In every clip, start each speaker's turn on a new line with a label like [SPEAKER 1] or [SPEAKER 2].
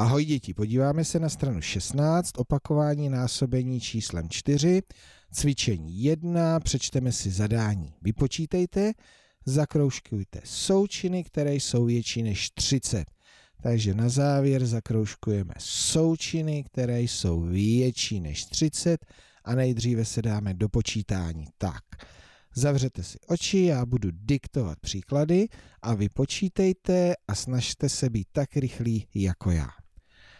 [SPEAKER 1] Ahoj děti, podíváme se na stranu 16, opakování násobení číslem 4, cvičení 1, přečteme si zadání. Vypočítejte, zakroužkujte součiny, které jsou větší než 30. Takže na závěr zakroužkujeme součiny, které jsou větší než 30 a nejdříve se dáme do počítání. Tak, zavřete si oči, já budu diktovat příklady a vypočítejte a snažte se být tak rychlí jako já.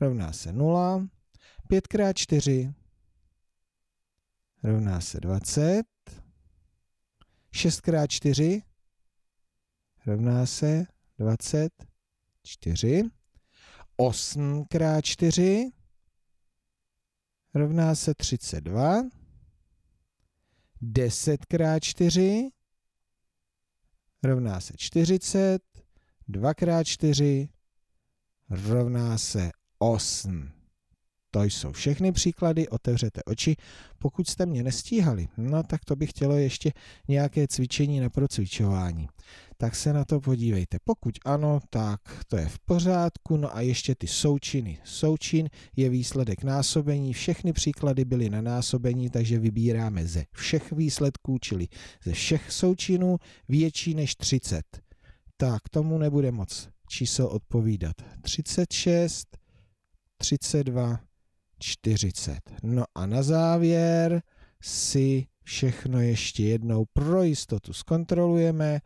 [SPEAKER 1] rovná se 0. 5 krát 4 rovná se 20. 6 krát 4 rovná se 24. 8 krát 4 rovná se 32. 10 krát 4 rovná se 40. 2 krát 4 rovná se Osn. To jsou všechny příklady, otevřete oči. Pokud jste mě nestíhali, no tak to by chtělo ještě nějaké cvičení na procvičování. Tak se na to podívejte. Pokud ano, tak to je v pořádku. No a ještě ty součiny. Součin je výsledek násobení. Všechny příklady byly na násobení, takže vybíráme ze všech výsledků, čili ze všech součinů větší než 30. Tak tomu nebude moc čísel odpovídat. 36 32, 40. No a na závěr si všechno ještě jednou pro jistotu zkontrolujeme.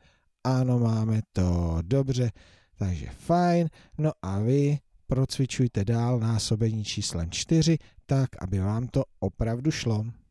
[SPEAKER 1] Ano, máme to dobře, takže fajn. No a vy procvičujte dál násobení číslem 4, tak aby vám to opravdu šlo.